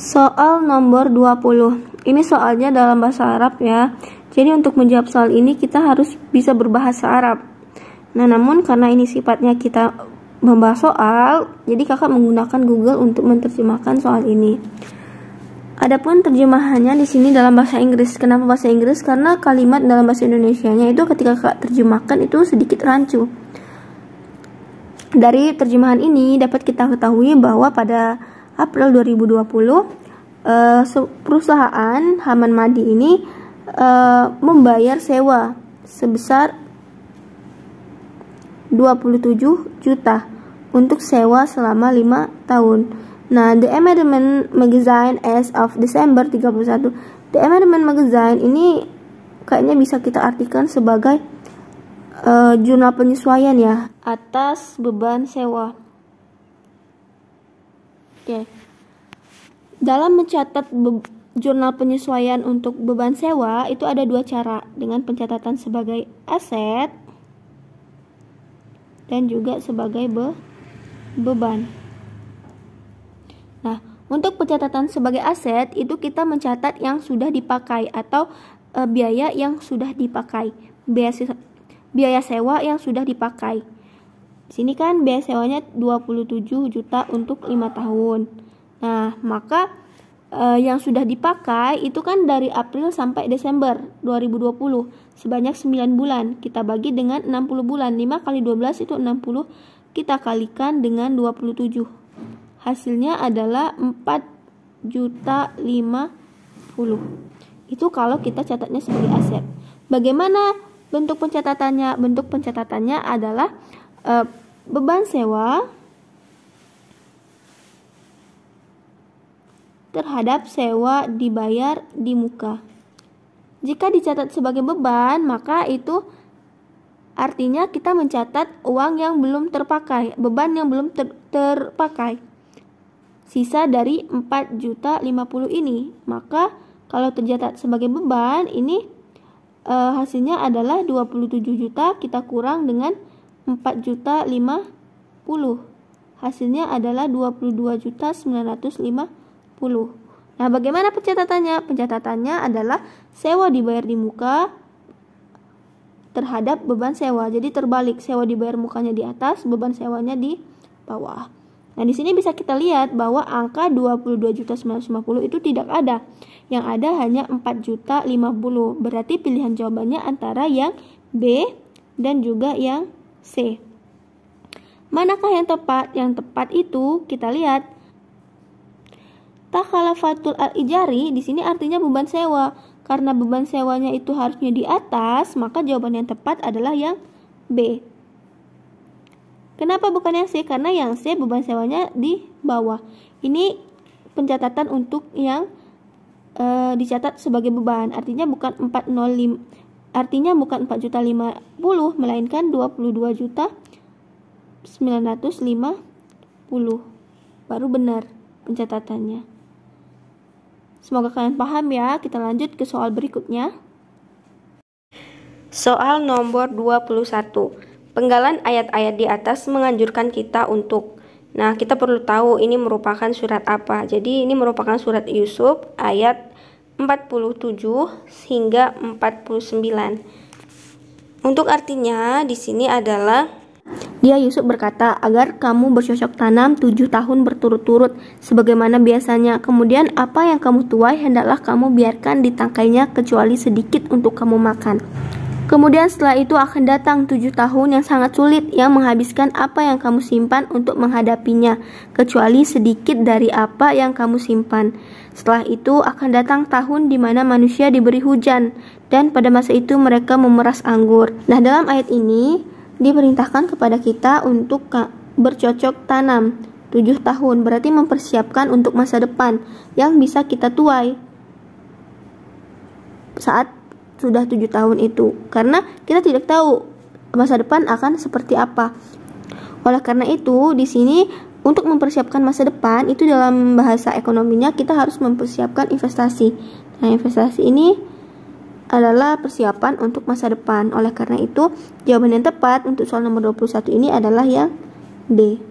Soal nomor 20. Ini soalnya dalam bahasa Arab ya. Jadi untuk menjawab soal ini kita harus bisa berbahasa Arab. Nah, namun karena ini sifatnya kita membahas soal, jadi kakak menggunakan Google untuk menerjemahkan soal ini. Adapun terjemahannya di sini dalam bahasa Inggris. Kenapa bahasa Inggris? Karena kalimat dalam bahasa Indonesianya itu ketika kakak terjemahkan itu sedikit rancu. Dari terjemahan ini dapat kita ketahui bahwa pada April 2020 uh, eh, perusahaan Haman Madi ini uh, membayar sewa sebesar 27 juta untuk sewa selama 5 tahun. Nah, The Amendment Magazine as of December 31. The Amendment Magazine ini kayaknya bisa kita artikan sebagai uh, jurnal penyesuaian ya atas beban sewa. Oke. Dalam mencatat jurnal penyesuaian untuk beban sewa itu ada dua cara, dengan pencatatan sebagai aset dan juga sebagai be beban. Nah, untuk pencatatan sebagai aset itu kita mencatat yang sudah dipakai atau e, biaya yang sudah dipakai, biaya biaya sewa yang sudah dipakai sini kan biaya sewanya 27 juta untuk 5 tahun. Nah, maka e, yang sudah dipakai itu kan dari April sampai Desember 2020 sebanyak 9 bulan. Kita bagi dengan 60 bulan. 5 kali 12 itu 60. Kita kalikan dengan 27. Hasilnya adalah 4 juta 50. Itu kalau kita catatnya sebagai aset. Bagaimana bentuk pencatatannya? Bentuk pencatatannya adalah eh, Beban sewa terhadap sewa dibayar di muka. Jika dicatat sebagai beban, maka itu artinya kita mencatat uang yang belum terpakai, beban yang belum ter terpakai. Sisa dari 4 juta 50 ini, maka kalau tercatat sebagai beban, ini e, hasilnya adalah 27 juta kita kurang dengan 4 juta 50 hasilnya adalah 22 juta 950 nah bagaimana pencatatannya pencatatannya adalah sewa dibayar di muka terhadap beban sewa jadi terbalik sewa dibayar mukanya di atas beban sewanya di bawah Nah, di sini bisa kita lihat bahwa angka juta 22.950 itu tidak ada. Yang ada hanya juta 4.050. Berarti pilihan jawabannya antara yang B dan juga yang C. Manakah yang tepat? Yang tepat itu kita lihat takhalafatul al-ijari di sini artinya beban sewa. Karena beban sewanya itu harusnya di atas, maka jawaban yang tepat adalah yang B. Kenapa bukan yang C? Karena yang C beban sewanya di bawah. Ini pencatatan untuk yang e, dicatat sebagai beban. Artinya bukan 405 Artinya bukan 4 juta 50 melainkan 22 juta 950 baru benar pencatatannya. Semoga kalian paham ya. Kita lanjut ke soal berikutnya. Soal nomor 21. Penggalan ayat-ayat di atas menganjurkan kita untuk Nah, kita perlu tahu ini merupakan surat apa. Jadi, ini merupakan surat Yusuf ayat 47 hingga 49. Untuk artinya di sini adalah dia Yusuf berkata, agar kamu bercocok tanam tujuh tahun berturut-turut, sebagaimana biasanya. Kemudian apa yang kamu tuai, hendaklah kamu biarkan ditangkainya kecuali sedikit untuk kamu makan. Kemudian setelah itu akan datang tujuh tahun yang sangat sulit yang menghabiskan apa yang kamu simpan untuk menghadapinya, kecuali sedikit dari apa yang kamu simpan. Setelah itu akan datang tahun di mana manusia diberi hujan, dan pada masa itu mereka memeras anggur. Nah dalam ayat ini diperintahkan kepada kita untuk bercocok tanam tujuh tahun berarti mempersiapkan untuk masa depan yang bisa kita tuai saat sudah tujuh tahun itu karena kita tidak tahu masa depan akan seperti apa. Oleh karena itu, di sini untuk mempersiapkan masa depan itu dalam bahasa ekonominya kita harus mempersiapkan investasi. Nah, investasi ini adalah persiapan untuk masa depan. Oleh karena itu, jawaban yang tepat untuk soal nomor 21 ini adalah yang D.